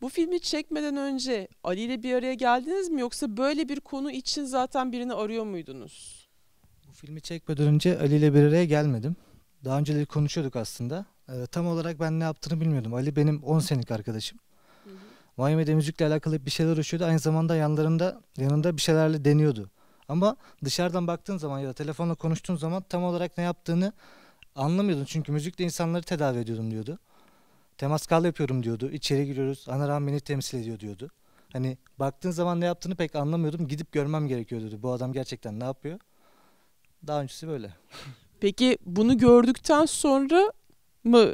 Bu filmi çekmeden önce Ali ile bir araya geldiniz mi yoksa böyle bir konu için zaten birini arıyor muydunuz? Bu filmi çekmeden önce Ali ile bir araya gelmedim. Daha önceleri konuşuyorduk aslında. Ee, tam olarak ben ne yaptığını bilmiyordum. Ali benim 10 senelik arkadaşım. Miami'de müzikle alakalı bir şeyler uğraşıyordu. Aynı zamanda yanlarında yanında bir şeylerle deniyordu. Ama dışarıdan baktığın zaman ya da telefonla konuştuğun zaman tam olarak ne yaptığını anlamıyordun. Çünkü müzikle insanları tedavi ediyordum diyordu temaskal yapıyorum diyordu. İçeri giriyoruz. Anaram beni temsil ediyor diyordu. Hani baktığın zaman ne yaptığını pek anlamıyordum. Gidip görmem gerekiyor dedi. Bu adam gerçekten ne yapıyor? Daha öncesi böyle. Peki bunu gördükten sonra mı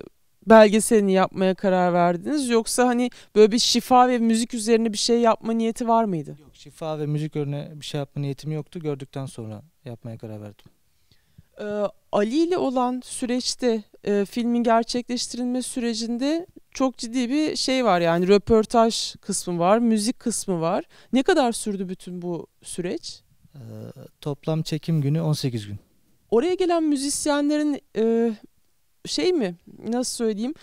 belgeselini yapmaya karar verdiniz yoksa hani böyle bir şifa ve müzik üzerine bir şey yapma niyeti var mıydı? Yok şifa ve müzik üzerine bir şey yapma niyetim yoktu. Gördükten sonra yapmaya karar verdim. Ee, Ali ile olan süreçte e, filmin gerçekleştirilme sürecinde çok ciddi bir şey var yani röportaj kısmı var, müzik kısmı var. Ne kadar sürdü bütün bu süreç? Ee, toplam çekim günü 18 gün. Oraya gelen müzisyenlerin e, şey mi nasıl söyleyeyim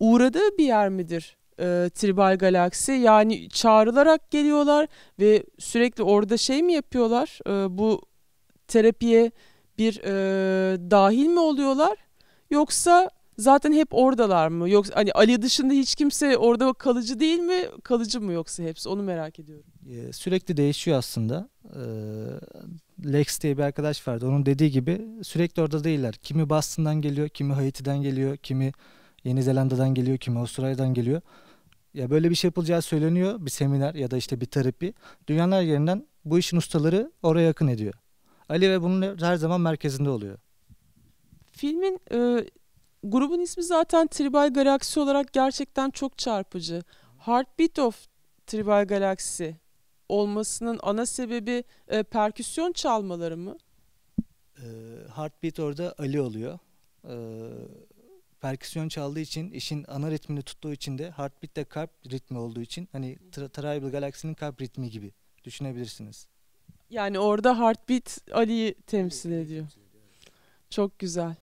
uğradığı bir yer midir e, Tribal Galaksi? Yani çağrılarak geliyorlar ve sürekli orada şey mi yapıyorlar? E, bu terapiye bir e, dahil mi oluyorlar? Yoksa zaten hep oradalar mı? Yoksa hani Ali dışında hiç kimse orada kalıcı değil mi? Kalıcı mı yoksa hepsi? Onu merak ediyorum. Ee, sürekli değişiyor aslında. Ee, Lex diye bir arkadaş vardı. Onun dediği gibi sürekli orada değiller. Kimi Boston'dan geliyor, kimi Haiti'den geliyor, kimi Yeni Zelanda'dan geliyor, kimi Avustralya'dan geliyor. Ya böyle bir şey yapılacağı söyleniyor. Bir seminer ya da işte bir terapi. Dünyanın her yerinden bu işin ustaları oraya yakın ediyor. Ali ve bunun her zaman merkezinde oluyor. Filmin e, grubun ismi zaten Tribal Galaksi olarak gerçekten çok çarpıcı. Heartbeat of Tribal Galaksi olmasının ana sebebi e, perküsyon çalmaları mı? E, heartbeat orada Ali oluyor. E, perküsyon çaldığı için işin ana ritmini tuttuğu için de Heartbeat de kalp ritmi olduğu için hani Tribal Galaxy'nin kalp ritmi gibi düşünebilirsiniz. Yani orada Heartbeat Ali'yi temsil ediyor. Çok güzel.